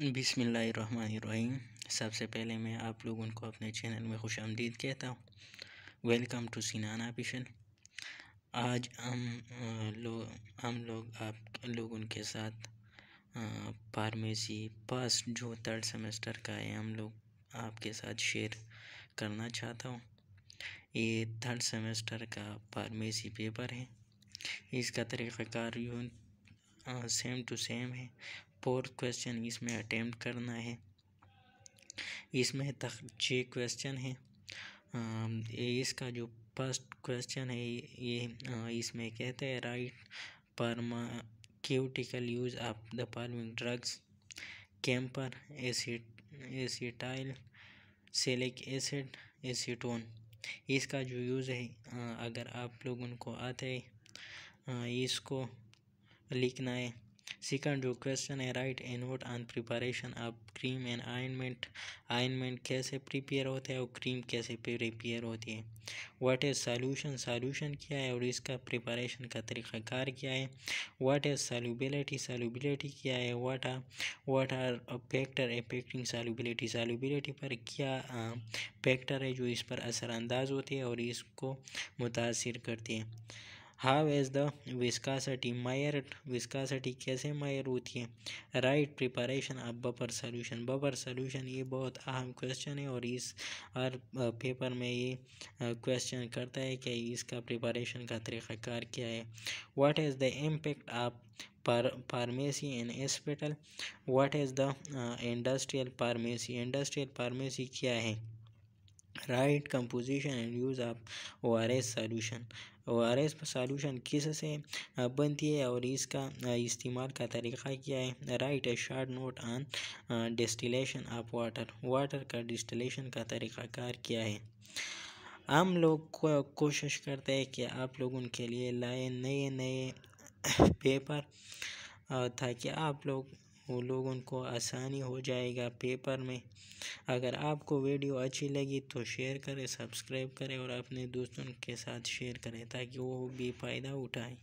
बिसमीम सबसे पहले मैं आप लोगों को अपने चैनल में खुश आमदीद कहता हूँ वेलकम टू सीनाना पिशन आज हम लोग हम लोग आप लोगों के साथ फार्मेसी पास जो थर्ड सेमेस्टर का है हम लोग आपके साथ शेयर करना चाहता हूँ ये थर्ड सेमेस्टर का फार्मेसी पेपर है इसका तरीक़ाकार यू सेम टू सेम है फोर्थ क्वेश्चन इसमें अटेम्प्ट करना है इसमें तक छः क्वेश्चन हैं इसका जो फर्स्ट क्वेश्चन है ये इसमें कहते हैं write pharmaceutical use of the following drugs camphor acetyl salicylic acid acetone इसका जो यूज़ है अगर आप लोग उनको आते हैं इसको लिखना है सेकंड जो क्वेश्चन है write and note on preparation आप क्रीम एंड आइनमेंट आइनमेंट कैसे प्रिपेयर होता है और क्रीम कैसे प्रिपेयर होती है व्हाट इज़ सॉल्यूशन सॉल्यूशन क्या है और इसका प्रिपरेशन का तरीक़ाकार क्या है व्हाट इज़ सॉल्युबिलिटी सॉल्युबिलिटी क्या है what are what are factor affecting solubility solubility पर क्या फैक्टर है जो इस पर असरानंदाज होते हैं और इसको मुतासर करते हैं how is the mire measured? Viscosity कैसे मायर होती है राइट प्रिपरेशन अब बपर सोल्यूशन बपर सोल्यूशन ये बहुत अहम क्वेश्चन है और इस हर पेपर में ये क्वेश्चन करता है कि इसका प्रिपरेशन का तरीक़ाकार क्या है what is the impact of pharmacy and hospital what is the industrial pharmacy industrial pharmacy क्या है write composition and use of O R S solution O R S solution किस से बनती है और इसका इस्तेमाल का तरीक़ा क्या है write a short note on distillation of water water का डिस्टिलेशन का तरीक़ाकार क्या है हम लोग को कोशिश करते हैं कि आप लोग उनके लिए लाए नए नए पेपर ताकि आप लोग वो लोग उनको आसानी हो जाएगा पेपर में अगर आपको वीडियो अच्छी लगी तो शेयर करें सब्सक्राइब करें और अपने दोस्तों के साथ शेयर करें ताकि वो भी फ़ायदा उठाएं